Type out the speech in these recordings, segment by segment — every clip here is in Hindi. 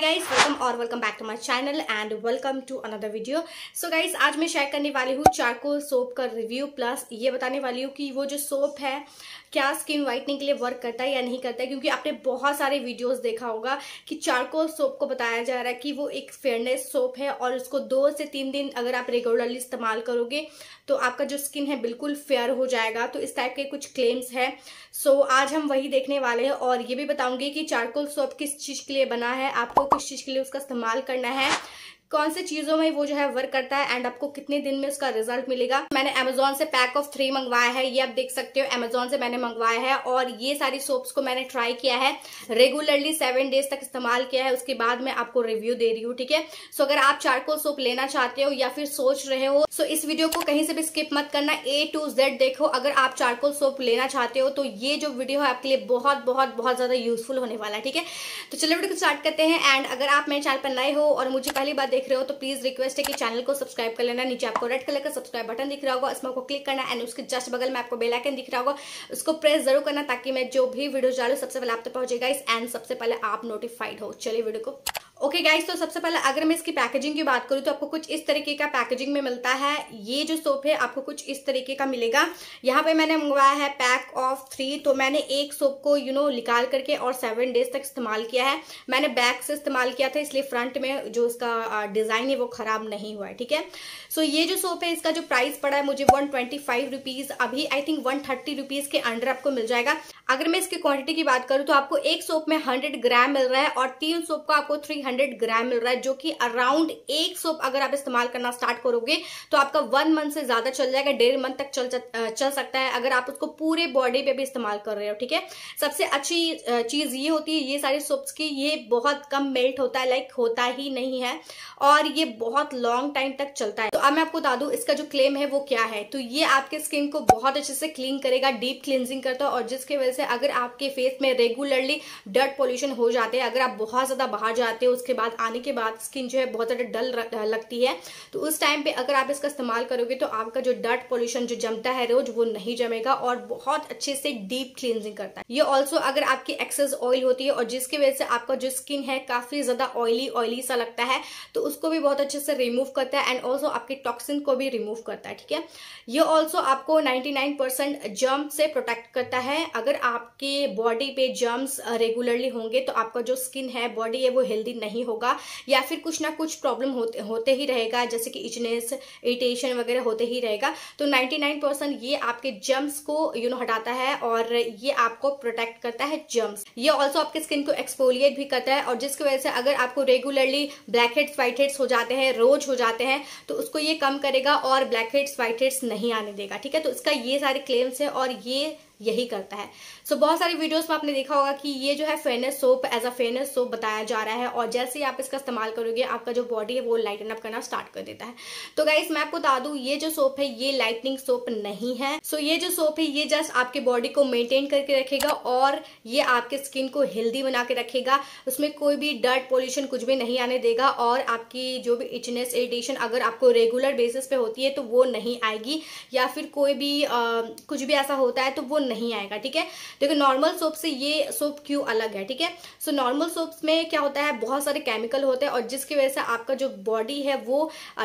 गाइज वेलकम और welcome back to my channel and welcome to another video so guys आज मैं शेयर करने वाली हूँ चारकोल सोप का रिव्यू प्लस ये बताने वाली हूँ कि वो जो सोप है क्या स्किन वाइटनिंग के लिए वर्क करता है या नहीं करता है क्योंकि आपने बहुत सारे वीडियोस देखा होगा कि चारकोल सोप को बताया जा रहा है कि वो एक फेयरनेस सोप है और उसको दो से तीन दिन अगर आप रेगुलरली इस्तेमाल करोगे तो आपका जो स्किन है बिल्कुल फेयर हो जाएगा तो इस टाइप के कुछ क्लेम्स है सो so, आज हम वही देखने वाले हैं और ये भी बताऊंगी कि चारकोल सोप किस चीज़ के लिए बना है आपको किस चीज़ के लिए उसका इस्तेमाल करना है कौन से चीज़ों में वो जो है वर्क करता है एंड आपको कितने दिन में उसका रिजल्ट मिलेगा मैंने अमेजोन से पैक ऑफ थ्री मंगवाया है ये आप देख सकते हो अमेजोन से मैंने मंगवाया है और ये सारी सोप्स को मैंने ट्राई किया है रेगुलरली सेवन डेज तक इस्तेमाल किया है उसके बाद मैं आपको रिव्यू दे रही हूँ ठीक है सो अगर आप चारकोल सोप लेना चाहते हो या फिर सोच रहे हो सो इस वीडियो को कहीं से भी स्किप मत करना ए टू जेड देखो अगर आप चारकोल सोप लेना चाहते हो तो ये जो वीडियो है आपके लिए बहुत बहुत बहुत ज़्यादा यूजफुल होने वाला है ठीक है तो चलो वीडियो को स्टार्ट करते हैं एंड अगर आप मेरे चैनल पर नए हो और मुझे पहली बार देख रहे हो तो प्लीज रिक्वेस्ट है कि चैनल को सब्सक्राइब कर लेना नीचे आपको रेड कलर का सब्सक्राइब बटन दिख रहा होगा उसमें आपको क्लिक करना एंड उसके जस्ट बगल में आपको बेलाइकन दिख रहा होगा उसको प्रेस जरूर करना ताकि मैं जो भी वीडियो डालू सबसे पहले आप तक पहुंचेगा इस एंड सबसे पहले आप नोटिफाइड हो चलिए वीडियो को ओके okay गाइस तो सबसे पहले अगर मैं इसकी पैकेजिंग की बात करूँ तो आपको कुछ इस तरीके का पैकेजिंग में मिलता है ये जो सोप है आपको कुछ इस तरीके का मिलेगा यहाँ पे मैंने मंगवाया है पैक ऑफ थ्री तो मैंने एक सोप को यू you नो know, निकाल करके और सेवन डेज तक इस्तेमाल किया है मैंने बैक से इस्तेमाल किया था इसलिए फ्रंट में जो इसका डिज़ाइन है वो ख़राब नहीं हुआ है ठीक है सो ये जो सोप है इसका जो प्राइस पड़ा है मुझे वन ट्वेंटी अभी आई थिंक वन थर्टी के अंडर आपको मिल जाएगा अगर मैं इसकी क्वांटिटी की बात करूँ तो आपको एक सोप में हंड्रेड ग्राम मिल रहा है और तीन सोप का आपको थ्री हंड्रेड ग्राम मिल रहा है जो कि अराउंड एक सोप अगर आप इस्तेमाल करना स्टार्ट करोगे तो आपका वन मंथ से ज्यादा चल जाएगा डेढ़ मंथ तक चल चल सकता है अगर आप उसको पूरे बॉडी पे भी इस्तेमाल कर रहे हो ठीक है सबसे अच्छी चीज ये होती है ये सारी सोप्स की ये बहुत कम मेल्ट होता है लाइक होता ही नहीं है और ये बहुत लॉन्ग टाइम तक चलता है तो अब मैं आपको बता दू इसका जो क्लेम है वो क्या है तो ये आपके स्किन को बहुत अच्छे से क्लीन करेगा डीप क्लींजिंग करता है और जिसकी वजह से अगर आपके फेस में रेगुलरली डर्ट पोल्यूशन हो जाते हैं अगर आप बहुत ज्यादा बाहर जाते हो उसके बाद आने के बाद स्किन जो है बहुत ज़्यादा डल लगती है तो उस टाइम पे अगर आप इसका इस्तेमाल करोगे तो आपका जो डर्ट पोल्यूशन जो जमता है रोज वो नहीं जमेगा और बहुत अच्छे से डीप क्लींजिंग करता है ये ऑल्सो अगर आपकी एक्सेस ऑयल होती है और जिसकी वजह से आपका जो स्किन है काफ़ी ज़्यादा ऑयली ऑयली सा लगता है तो उसको भी बहुत अच्छे से रिमूव करता है एंड ऑल्सो आपके टॉक्सिन को भी रिमूव करता है ठीक है ये ऑल्सो आपको 99% जर्म से प्रोटेक्ट करता है अगर आपके बॉडी पे जर्म्स रेगुलरली होंगे तो आपका जो स्किन है बॉडी है वो हेल्दी नहीं नहीं होगा या फिर कुछ ना कुछ प्रॉब्लम होते होते ही रहेगा जैसे कि इचनेस इरिटेशन वगैरह होते ही रहेगा तो 99 परसेंट ये आपके जम्स को यू you नो know, हटाता है और ये आपको प्रोटेक्ट करता है जम्स ये ऑल्सो आपके स्किन को एक्सपोलिएट भी करता है और जिसकी वजह से अगर आपको regularly blackheads whiteheads हो जाते हैं रोज हो जाते हैं तो उसको ये कम करेगा और ब्लैक हेड्स व्हाइट हेड्स नहीं आने देगा ठीक है तो इसका ये सारे क्लेम्स है और ये यही करता है सो so, बहुत सारी वीडियोस में आपने देखा होगा कि ये जो है fairness soap as a fairness soap बताया जा रहा है और जैसे ही आप इसका इस्तेमाल करोगे आपका जो बॉडी है वो लाइटन अप करना स्टार्ट कर देता है तो गाइस मैं आपको बता दू ये जो सोप है ये लाइटनिंग सोप नहीं है सो so, ये जो सोप है ये जस्ट आपके बॉडी को मेंटेन करके रखेगा और ये आपके स्किन को हेल्दी बना के रखेगा उसमें कोई भी डर्ट पॉल्यूशन कुछ भी नहीं आने देगा और आपकी जो भी इचनेस इरिटेशन अगर आपको रेगुलर बेसिस पे होती है तो वो नहीं आएगी या फिर कोई भी आ, कुछ भी ऐसा होता है तो वो नहीं आएगा ठीक है देखो नॉर्मल सोप से ये सोप क्यों अलग है ठीक है सो नॉर्मल सोप्स में क्या होता है बहुत सारे केमिकल होते हैं और जिसकी वजह से आपका जो बॉडी है वो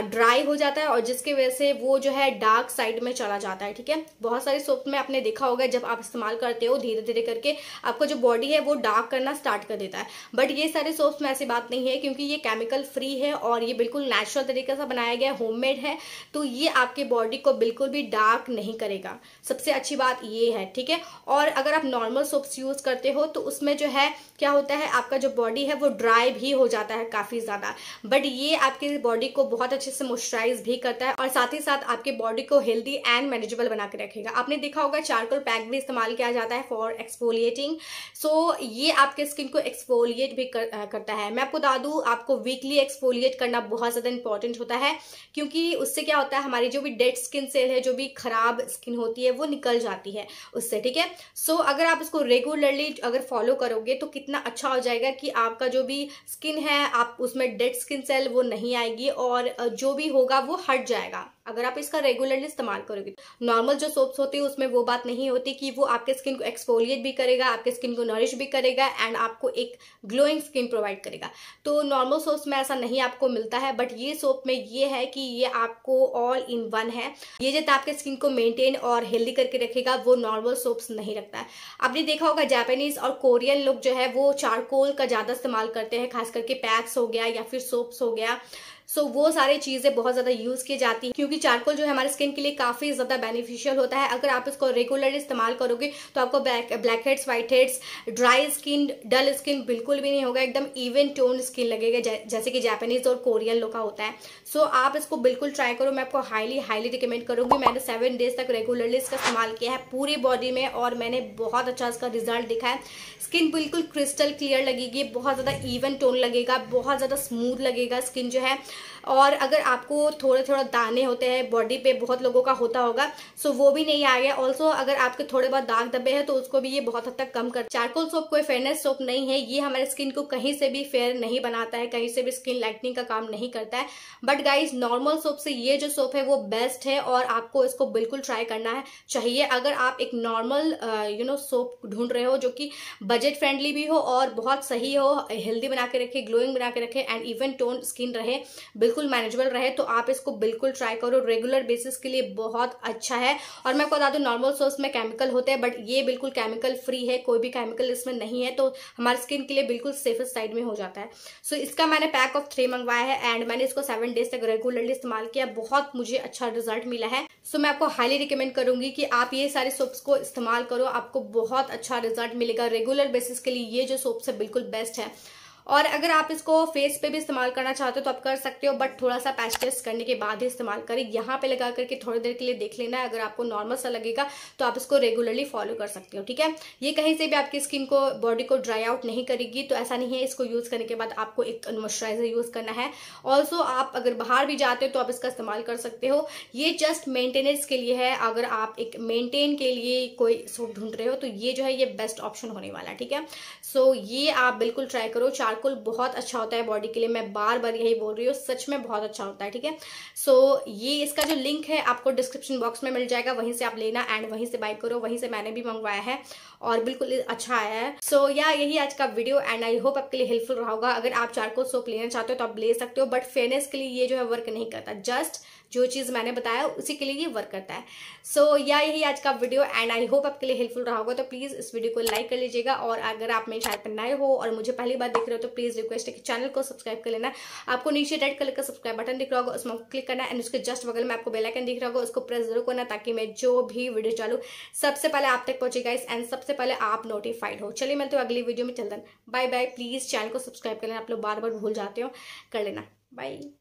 ड्राई हो जाता है और जिसकी वजह से वो जो है डार्क साइड में चला जाता है ठीक है बहुत सारे सोप में आपने देखा होगा जब आप इस्तेमाल करते हो धीरे धीरे करके आपका जो बॉडी है वो डार्क करना स्टार्ट कर देता है बट ये सारे सोप्स में ऐसी बात नहीं है क्योंकि ये केमिकल फ्री है और ये बिल्कुल नेचुरल तरीके से बनाया गया मेड है तो ये आपके बॉडी को बिल्कुल भी डार्क नहीं करेगा सबसे अच्छी बात ये है ठीक है और अगर आप नॉर्मल सोप्स यूज़ करते हो तो उसमें जो है क्या होता है आपका जो बॉडी है वो ड्राई भी हो जाता है काफ़ी ज़्यादा बट ये आपके बॉडी को बहुत अच्छे से मॉइस्चराइज भी करता है और साथ ही साथ आपके बॉडी को हेल्दी एंड मैनेजेबल बना के रखेगा आपने देखा होगा चारकोल पैक भी इस्तेमाल किया जाता है फॉर एक्सफोलिएटिंग सो ये आपके स्किन को एक्सफोलिएट भी कर, आ, करता है मैं आपको बता दू आपको वीकली एक्सफोलिएट करना बहुत ज़्यादा इंपॉर्टेंट होता है क्योंकि उससे क्या होता है हमारी जो भी डेड स्किन सेल है जो भी खराब स्किन होती है वो निकल जाती है उससे ठीक है सो so, अगर आप इसको रेगुलरली अगर फॉलो करोगे तो कितना अच्छा हो जाएगा कि आपका जो भी स्किन है आप उसमें डेड स्किन सेल वो नहीं आएगी और जो भी होगा वो हट जाएगा अगर आप इसका रेगुलरली इस्तेमाल करोगे नॉर्मल जो सोप्स होते हैं उसमें वो बात नहीं होती कि वो आपके स्किन को एक्सफोलिएट भी करेगा आपके स्किन को नरिश भी करेगा एंड आपको एक ग्लोइंग स्किन प्रोवाइड करेगा तो नॉर्मल सोप्स में ऐसा नहीं आपको मिलता है बट ये सोप में ये है कि ये आपको ऑल इन वन है ये जितना आपके स्किन को मेनटेन और हेल्दी करके रखेगा वो नॉर्मल सोप्स नहीं रखता है आपने देखा होगा जापानीज और कोरियन लोग जो है वो चारकोल का ज़्यादा इस्तेमाल करते हैं खास करके पैक्स हो गया या फिर सोप्स हो गया सो वो सारी चीज़ें बहुत ज़्यादा यूज़ की जाती हैं क्योंकि चारकोल जो है हमारे स्किन के लिए काफ़ी ज़्यादा बेनिफिशियल होता है अगर आप इसको रेगुलर इस्तेमाल करोगे तो आपको black blackheads whiteheads dry skin dull skin बिल्कुल भी नहीं होगा एकदम इवन टोन स्किन लगेगा जैसे कि जापानीज और कोरियन लोग का होता है सो so, आप इसको बिल्कुल ट्राई करो मैं आपको हाईली हाईली रिकमेंड करूँगी मैंने सेवन डेज तक रेगुलरली इसका इस्तेमाल किया है पूरी बॉडी में और मैंने बहुत अच्छा इसका रिजल्ट दिखा है स्किन बिल्कुल क्रिस्टल क्लियर लगेगी बहुत ज़्यादा इवन टोन लगेगा बहुत ज़्यादा स्मूथ लगेगा स्किन जो है और अगर आपको थोड़े थोड़ा दाने होते हैं बॉडी पे बहुत लोगों का होता होगा सो वो भी नहीं आ गया ऑल्सो अगर आपके थोड़े बहुत दाग दबे हैं तो उसको भी ये बहुत हद तक कम कर चारकोल सोप कोई फेयरनेस सोप नहीं है ये हमारे स्किन को कहीं से भी फेयर नहीं बनाता है कहीं से भी स्किन लाइटनिंग का काम नहीं करता है बट गाइज नॉर्मल सोप से ये जो सोप है वो बेस्ट है और आपको इसको बिल्कुल ट्राई करना है चाहिए अगर आप एक नॉर्मल यू नो सोप ढूंढ रहे हो जो कि बजट फ्रेंडली भी हो और बहुत सही हो हेल्दी बना के रखे ग्लोइंग बना के रखे एंड इवन टोन स्किन रहे बिल्कुल मैनेजेबल रहे तो आप इसको बिल्कुल ट्राई करो रेगुलर बेसिस के लिए बहुत अच्छा है और मैं आपको बता दूँ नॉर्मल सोर्स में केमिकल होते हैं बट ये बिल्कुल केमिकल फ्री है कोई भी केमिकल इसमें नहीं है तो हमारे स्किन के लिए बिल्कुल सेफेस्ट साइड में हो जाता है सो so, इसका मैंने पैक ऑफ थ्री मंगवाया है एंड मैंने इसको सेवन डेज तक रेगुलरली इस्तेमाल किया बहुत मुझे अच्छा रिजल्ट मिला है सो so, मैं आपको हाईली रिकमेंड करूंगी कि आप ये सारे सोप्स को इस्तेमाल करो आपको बहुत अच्छा रिजल्ट मिलेगा रेगुलर बेसिस के लिए ये जो सोप्स है बिल्कुल बेस्ट है और अगर आप इसको फेस पे भी इस्तेमाल करना चाहते हो तो आप कर सकते हो बट थोड़ा सा पैच टेस्ट करने के बाद ही इस्तेमाल करें यहाँ पे लगा करके थोड़ी देर के लिए देख लेना है अगर आपको नॉर्मल सा लगेगा तो आप इसको रेगुलरली फॉलो कर सकते हो ठीक है ये कहीं से भी आपकी स्किन को बॉडी को ड्राई आउट नहीं करेगी तो ऐसा नहीं है इसको यूज़ करने के बाद आपको एक मॉइस्चराइजर यूज़ करना है ऑल्सो आप अगर बाहर भी जाते हो तो आप इसका इस्तेमाल कर सकते हो ये जस्ट मेंटेनेंस के लिए है अगर आप एक मेंटेन के लिए कोई सूट ढूंढ रहे हो तो ये जो है ये बेस्ट ऑप्शन होने वाला है ठीक है सो ये आप बिल्कुल ट्राई करो चार चारकोल बहुत अच्छा होता है बॉडी के लिए मैं बार बार यही बोल रही हूँ सच में बहुत अच्छा होता है ठीक है सो ये इसका जो लिंक है आपको डिस्क्रिप्शन बॉक्स में मिल जाएगा वहीं से आप लेना एंड वहीं से बाई करो वहीं से मैंने भी मंगवाया है और बिल्कुल अच्छा आया है सो so, या यही आज का वीडियो एंड आई होप आपके लिए हेल्पफुल रहा होगा अगर आप चारकोल सोप लेना चाहते हो तो आप ले सकते हो बट फेयरनेस के लिए ये जो है वर्क नहीं करता जस्ट जो चीज़ मैंने बताया उसी के लिए ये वर्क करता है सो so, या यही आज का वीडियो एंड आई होप आपके लिए हेल्पफुल रहा होगा तो प्लीज़ इस वीडियो को लाइक कर लीजिएगा और अगर आप मेरे चैनल पर नए हो और मुझे पहली बार देख रहे हो तो तो प्लीज़ रिक्वेस्ट है कि चैनल को सब्सक्राइब कर लेना आपको नीचे रेड कलर का सब्सक्राइब बटन दिख रहा होगा उसमें क्लिक करना एंड उसके जस्ट बगल में आपको बेलाइकन दिख रहा होगा उसको प्रेस जरूर करना ताकि मैं जो भी वीडियो चालू सबसे पहले आप तक पहुंचेगा इस एंड सबसे पहले आप नोटिफाइड हो चलिए मैं तो अगली वीडियो में चलता बाय बाय प्लीज़ चैनल को सब्सक्राइब कर लेना आप लोग बार बार भूल जाते हो कर लेना बाय